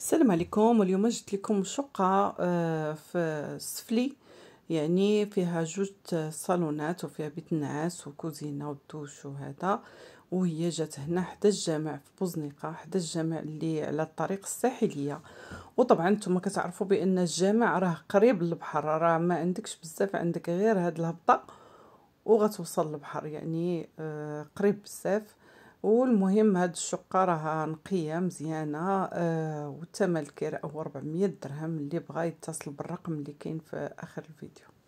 السلام عليكم واليوم جبت لكم شقة آه، في السفلي يعني فيها جوج صالونات وفيها بيت نعاس وكوزينة ودوش وهذا وهي جات هنا حدا الجامع في بوزنيقة حدا الجامع اللي على الطريق الساحلية وطبعا نتوما كتعرفوا بان الجامع راه قريب للبحر راه ما عندكش بزاف عندك غير هاد الهبطة وغتوصل للبحر يعني آه، قريب بزاف والمهم هاد الشقة راها نقية مزيانة آه والثمن الكراء هو 400 درهم اللي بغا يتصل بالرقم اللي كاين في اخر الفيديو